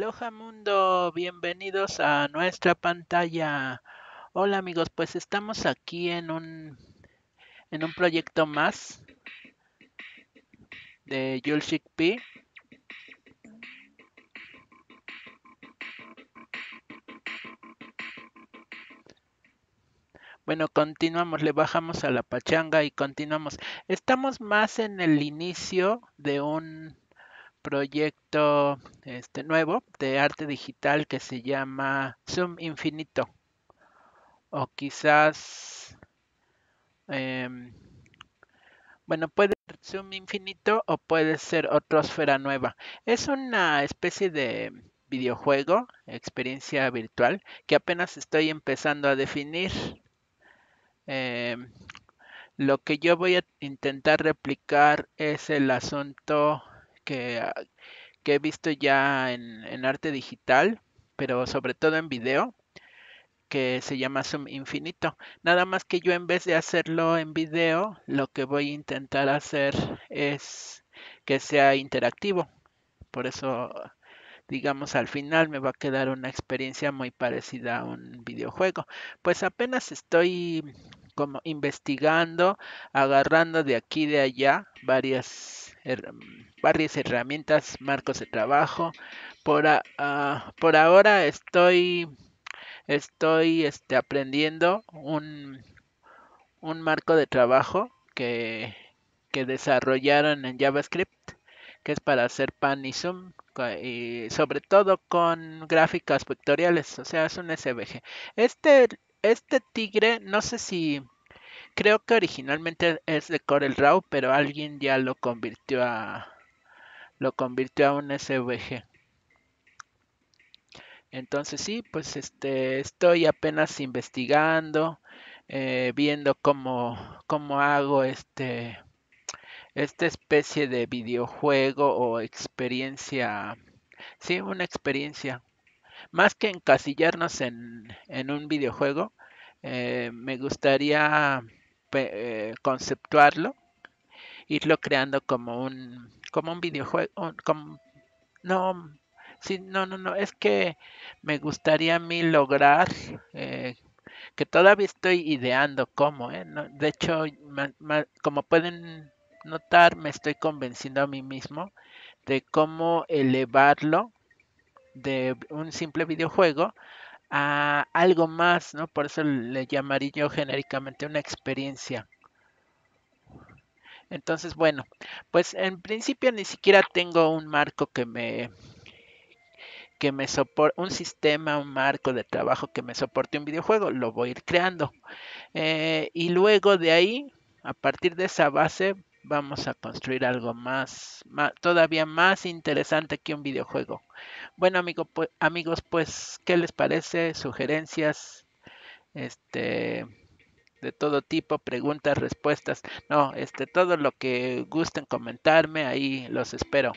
Aloha mundo, bienvenidos a nuestra pantalla. Hola amigos, pues estamos aquí en un en un proyecto más de Yulshik P. Bueno, continuamos, le bajamos a la pachanga y continuamos. Estamos más en el inicio de un proyecto este, nuevo de arte digital que se llama Zoom Infinito. O quizás, em, bueno, puede ser Zoom Infinito o puede ser otra esfera Nueva. Es una especie de videojuego, experiencia virtual, que apenas estoy empezando a definir. Em, lo que yo voy a intentar replicar es el asunto Ah, que, he visto ya en, arte digital, pero sobre todo en video, que se llama Zoom Infinito. Nada más que yo en vez de hacerlo en video, lo que voy a intentar hacer es que sea interactivo. Por eso, digamos, al final me va a quedar una experiencia muy parecida a un videojuego. Pues apenas estoy como investigando, agarrando de aquí y de allá varias varias herramientas, marcos de trabajo. Por, por ahora estoy, estoy este, aprendiendo un, un marco de trabajo que, que desarrollaron en JavaScript, que es para hacer pan y zoom, y sobre todo con gráficas vectoriales, o sea, es un SVG. Este, este tigre, no sé si Creo que originalmente es de Corel Raw, pero alguien ya lo convirtió a lo convirtió a un SVG. Entonces sí, pues este estoy apenas investigando, eh, viendo cómo, cómo hago este esta especie de videojuego o experiencia, sí, una experiencia. Más que encasillarnos en, en un videojuego, eh, me gustaría eh, conceptuarlo, irlo creando como un, como un videojuego, no, no, no, no, es que me gustaría a mí lograr, eh, que todavía estoy ideando cómo, ¿eh? de hecho, como pueden notar, me estoy convenciendo a mí mismo de cómo elevarlo de un simple videojuego a algo más, ¿no? Por eso le llamaría yo genéricamente una experiencia. Entonces, bueno, pues en principio ni siquiera tengo un marco que me que me soporte un sistema, un marco de trabajo que me soporte un videojuego, lo voy a ir creando. Eh, y luego de ahí, a partir de esa base, Vamos a construir algo más, todavía más interesante que un videojuego. Bueno, amigo, amigos, pues, ¿qué les parece? Sugerencias, este, de todo tipo, preguntas, respuestas. No, este, todo lo que gusten comentarme, ahí los espero.